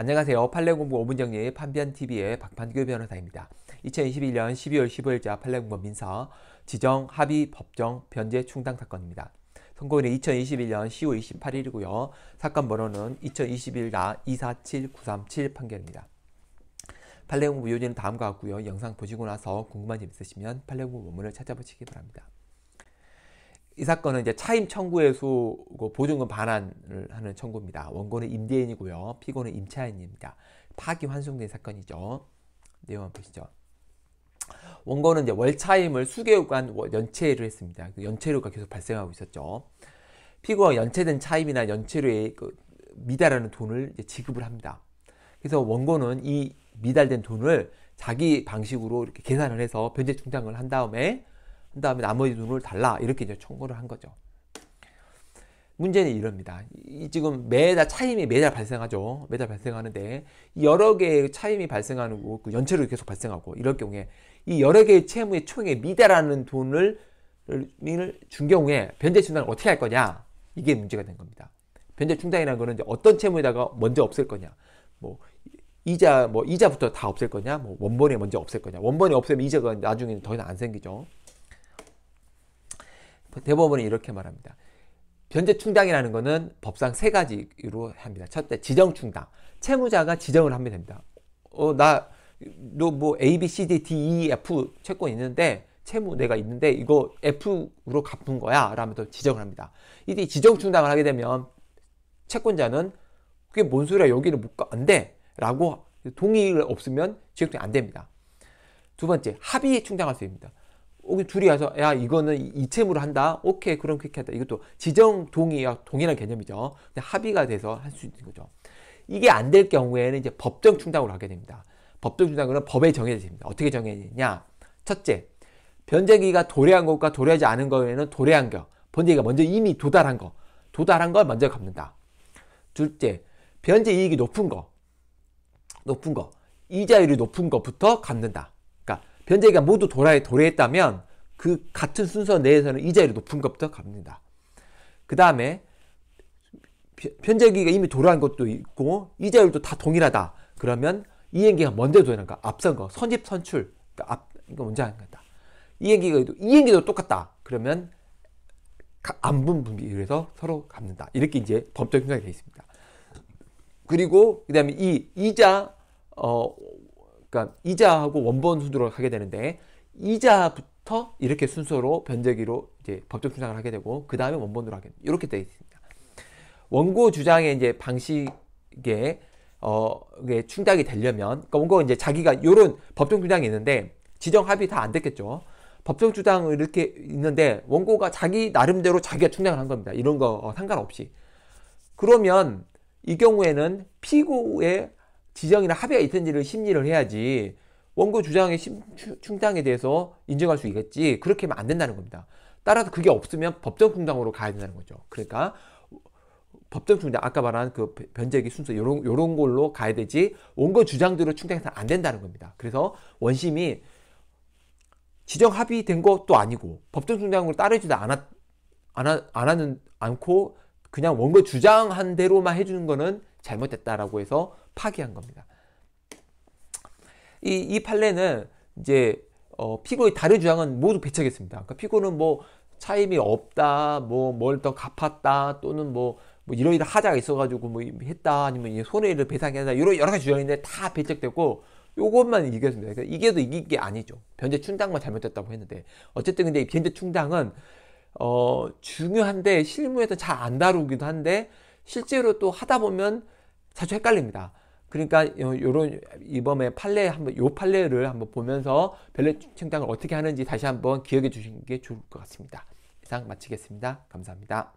안녕하세요. 판례공부 5분 정리 판변TV의 박판규 변호사입니다. 2021년 12월 15일자 판례공부 민사 지정, 합의, 법정, 변제, 충당 사건입니다. 선고일은 2021년 10월 28일이고요. 사건 번호는 2021-247937 판결입니다. 판례공부 요지는 다음과 같고요. 영상 보시고 나서 궁금한 점 있으시면 판례공부 원문을 찾아보시기 바랍니다. 이 사건은 이제 차임 청구해소 보증금 반환을 하는 청구입니다. 원고는 임대인이고요. 피고는 임차인입니다. 파기 환송된 사건이죠. 내용 한번 보시죠. 원고는 이제 월차임을 수개월간 연체를 했습니다. 그 연체료가 계속 발생하고 있었죠. 피고가 연체된 차임이나 연체료에 그 미달하는 돈을 지급을 합니다. 그래서 원고는 이 미달된 돈을 자기 방식으로 이렇게 계산을 해서 변제 충당을 한 다음에 그 다음에 나머지 돈을 달라 이렇게 이제 청구를 한 거죠. 문제는 이럽니다. 이 지금 매달 차임이 매달 발생하죠. 매달 발생하는데 여러 개의 차임이 발생하는 그 연체로 계속 발생하고 이럴 경우에 이 여러 개의 채무의 총액 미달하는 돈을 준 경우에 변제 중단을 어떻게 할 거냐 이게 문제가 된 겁니다. 변제 중단이라는 거는 이제 어떤 채무에다가 먼저 없앨 거냐 뭐 이자 뭐 이자부터 다 없앨 거냐 뭐 원본에 먼저 없앨 거냐 원본에 없애면 이자가 나중에 더 이상 안 생기죠. 대법원이 이렇게 말합니다. 변제 충당이라는 것은 법상 세 가지로 합니다. 첫째, 지정 충당. 채무자가 지정을 하면 됩니다. 어, 나, 너뭐 A, B, C, D, D, E, F 채권 있는데, 채무 내가 있는데, 이거 F로 갚은 거야. 라면서 지정을 합니다. 이제 지정 충당을 하게 되면, 채권자는 그게 뭔 소리야. 여기는 못 가, 안 돼. 라고 동의가 없으면 지역이 안 됩니다. 두 번째, 합의 충당할 수 있습니다. 둘이 와서 야 이거는 이채무로 한다. 오케이 그럼 그렇게 한다 이것도 지정 동의와 동일한 개념이죠. 합의가 돼서 할 수 있는 거죠. 이게 안 될 경우에는 이제 법정 충당으로 하게 됩니다. 법정 충당은 법에 정해집니다. 어떻게 정해지냐? 첫째, 변제기가 도래한 것과 도래하지 않은 거에는 도래한 거, 변제기가 먼저 이미 도달한 거, 도달한 걸 먼저 갚는다. 둘째, 변제 이익이 높은 거, 높은 거, 이자율이 높은 것부터 갚는다. 변제기가 모두 도라에 도래했다면 그 같은 순서 내에서는 이자율이 높은 것부터 갑니다. 그 다음에 변제기가 이미 도래한 것도 있고 이자율도 다 동일하다. 그러면 이행기가 먼저 도래한가? 앞선 거 선입 선출. 그러니까 앞 이거 먼저 하는 거다. 이행기가 이행기도 똑같다. 그러면 안분 분비율에서 서로 갚는다. 이렇게 이제 법적 규정이 되어 있습니다. 그리고 그다음에 이 이자 어 그러니까 이자하고 원본 순으로 가게 되는데 이자부터 이렇게 순서로 변제기로 이제 법적 주장을 하게 되고 그 다음에 원본으로 하게 이렇게 되어 있습니다. 원고 주장의 이제 방식에 어, 이게 충당이 되려면, 그러니까 원고 이제 자기가 요런 법적 주장이 있는데, 지정 합의 다 안 됐겠죠. 법적 주장을 이렇게 있는데, 원고가 자기 나름대로 자기가 충당을 한 겁니다. 이런 거 어, 상관없이. 그러면, 이 경우에는 피고의 지정이나 합의가 있든지를 심리를 해야지 원고 주장의 심, 충당에 대해서 인정할 수 있겠지 그렇게 하면 안 된다는 겁니다. 따라서 그게 없으면 법정 충당으로 가야 된다는 거죠. 그러니까 법정 충당 아까 말한 그 변제기 순서 요런 요런 걸로 가야 되지 원고 주장대로 충당해서는 안 된다는 겁니다. 그래서 원심이 지정 합의된 것도 아니고 법정 충당으로 따르지도 않았 안, 하, 안 하는 않고 그냥 원고 주장한 대로만 해주는 거는 잘못됐다라고 해서 파기한 겁니다. 이, 이 판례는 이제 어, 피고의 다른 주장은 모두 배척했습니다. 그러니까 피고는 뭐 차임이 없다, 뭐 뭘 더 갚았다, 또는 뭐, 뭐 이러이러 하자가 있어가지고 뭐 했다, 아니면 손해를 배상했다, 이런 여러 가지 주장인데 다 배척됐고, 요것만 이겼습니다. 그러니까 이겨도 이긴 게 아니죠. 변제 충당만 잘못됐다고 했는데. 어쨌든 근데 변제 충당은, 어, 중요한데 실무에서 잘 안 다루기도 한데, 실제로 또 하다 보면 자주 헷갈립니다. 그러니까 요런 이번에 판례 한번 요 판례를 한번 보면서 별내 청장을 어떻게 하는지 다시 한번 기억해 주시는 게 좋을 것 같습니다. 이상 마치겠습니다. 감사합니다.